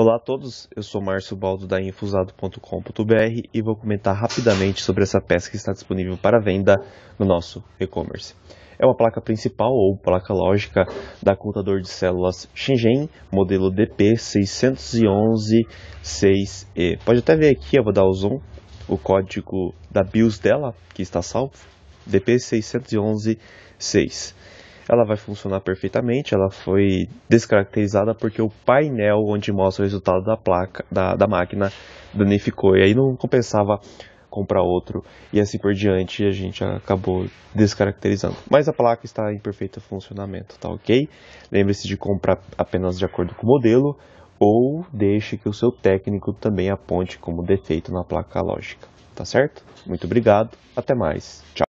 Olá a todos, eu sou Márcio Baldo da Infusado.com.br e vou comentar rapidamente sobre essa peça que está disponível para venda no nosso e-commerce. É uma placa principal ou placa lógica da contador de células Shenzhen, modelo DP6116E. Pode até ver aqui, eu vou dar o zoom, o código da BIOS dela, que está salvo, DP6116 ela vai funcionar perfeitamente. Ela foi descaracterizada porque o painel onde mostra o resultado da placa da, da máquina danificou e aí não compensava comprar outro e assim por diante a gente acabou descaracterizando. Mas a placa está em perfeito funcionamento, tá ok? Lembre-se de comprar apenas de acordo com o modelo ou deixe que o seu técnico também aponte como defeito na placa lógica, tá certo? Muito obrigado, até mais, tchau.